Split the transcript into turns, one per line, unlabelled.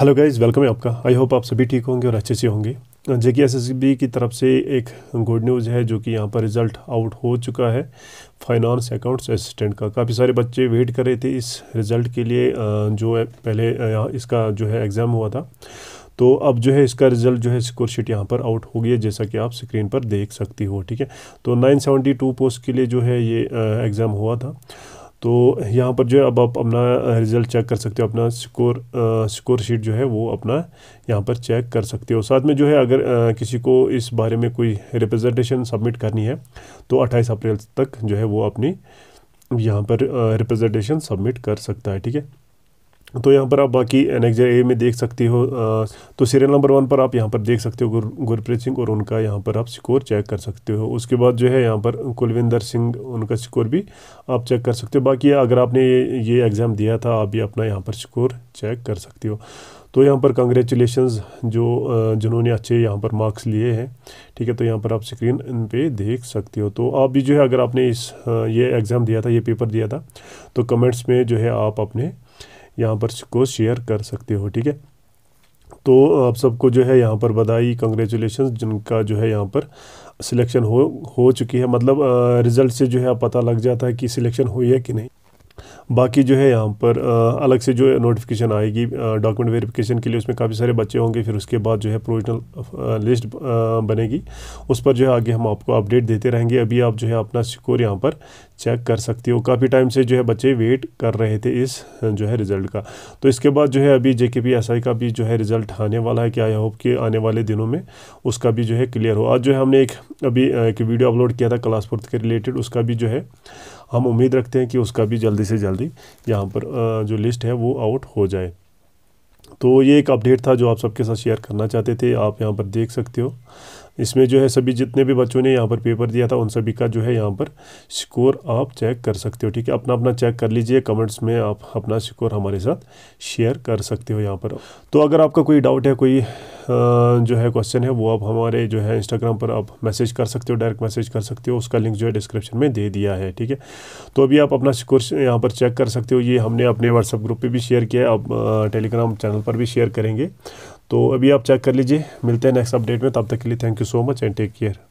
hello guys welcome है आपका I hope आप सभी ठीक होंगे और अच्छे से होंगे जे के एस की तरफ से एक गुड न्यूज़ है जो कि यहाँ पर रिज़ल्ट आउट हो चुका है फाइनेंस अकाउंट्स असिस्टेंट का काफ़ी सारे बच्चे वेट कर रहे थे इस रिज़ल्ट के लिए जो है पहले इसका जो है एग्ज़ाम हुआ था तो अब जो है इसका रिजल्ट जो है स्कोर शीट यहाँ पर आउट हो गई है जैसा कि आप स्क्रीन पर देख सकती हो ठीक है तो 972 पोस्ट के लिए जो है ये एग्ज़ाम हुआ था तो यहाँ पर जो है अब आप अपना रिज़ल्ट चेक कर सकते हो अपना स्कोर स्कोर शीट जो है वो अपना यहाँ पर चेक कर सकते हो साथ में जो है अगर आ, किसी को इस बारे में कोई रिप्रेजेंटेशन सबमिट करनी है तो 28 अप्रैल तक जो है वो अपनी यहाँ पर रिप्रेजेंटेशन सबमिट कर सकता है ठीक है तो यहाँ पर आप बाकी एक्ज ए में देख सकते हो तो सीरियल नंबर वन पर आप यहाँ पर देख सकते हो गुर गुरप्रीत सिंह और उनका यहाँ पर आप स्कोर चेक कर सकते हो उसके बाद जो है यहाँ पर कुलविंदर सिंह उनका स्कोर भी आप चेक कर सकते हो बाकी अगर आपने ये ये एग्ज़ाम दिया था आप भी अपना यहाँ पर स्कोर चेक कर सकते हो तो यहाँ पर कंग्रेचुलेशन जो जिन्होंने अच्छे यहाँ पर मार्क्स लिए हैं ठीक है तो यहाँ पर आप स्क्रीन इन पे देख सकते हो तो आप भी जो है अगर आपने इस ये एग्ज़ाम दिया था ये पेपर दिया था तो कमेंट्स में जो है आप अपने यहाँ पर को शेयर कर सकते हो ठीक है तो आप सबको जो है यहाँ पर बधाई कंग्रेचुलेशन जिनका जो है यहाँ पर सिलेक्शन हो हो चुकी है मतलब रिज़ल्ट से जो है पता लग जाता है कि सिलेक्शन हुई है कि नहीं बाकी जो है यहाँ पर अलग से जो है नोटिफिकेशन आएगी डॉक्यूमेंट वेरिफिकेशन के लिए उसमें काफ़ी सारे बच्चे होंगे फिर उसके बाद जो है प्रोविजनल लिस्ट बनेगी उस पर जो है आगे हम आपको अपडेट देते रहेंगे अभी आप जो है अपना स्कोर यहाँ पर चेक कर सकती हो काफ़ी टाइम से जो है बच्चे वेट कर रहे थे इस जो है रिज़ल्ट का तो इसके बाद जो है अभी जे के का भी जो है रिज़ल्ट आने वाला है कि आई होप कि आने वाले दिनों में उसका भी जो है क्लियर हो आज जो है हमने एक अभी एक वीडियो अपलोड किया था क्लास फोर्थ के रिलेटेड उसका भी जो है हम उम्मीद रखते हैं कि उसका भी जल्दी से जल्दी यहाँ पर जो लिस्ट है वो आउट हो जाए तो ये एक अपडेट था जो आप सबके साथ शेयर करना चाहते थे आप यहाँ पर देख सकते हो इसमें जो है सभी जितने भी बच्चों ने यहाँ पर पेपर दिया था उन सभी का जो है यहाँ पर स्कोर आप चेक कर सकते हो ठीक है अपना अपना चेक कर लीजिए कमेंट्स में आप अपना स्कोर हमारे साथ शेयर कर सकते हो यहाँ पर तो अगर आपका कोई डाउट है कोई जो है क्वेश्चन है वो आप हमारे जो है इंस्टाग्राम पर आप मैसेज कर सकते हो डायरेक्ट मैसेज कर सकते हो उसका लिंक जो है डिस्क्रिप्शन में दे दिया है ठीक है तो अभी आप अपना स्कोर यहाँ पर चेक कर सकते हो ये हमने अपने व्हाट्सअप ग्रुप पर भी शेयर किया है आप टेलीग्राम चैनल पर भी शेयर करेंगे तो अभी आप चेक कर लीजिए मिलते हैं नेक्स्ट अपडेट में तब तक के लिए thank you so much and take care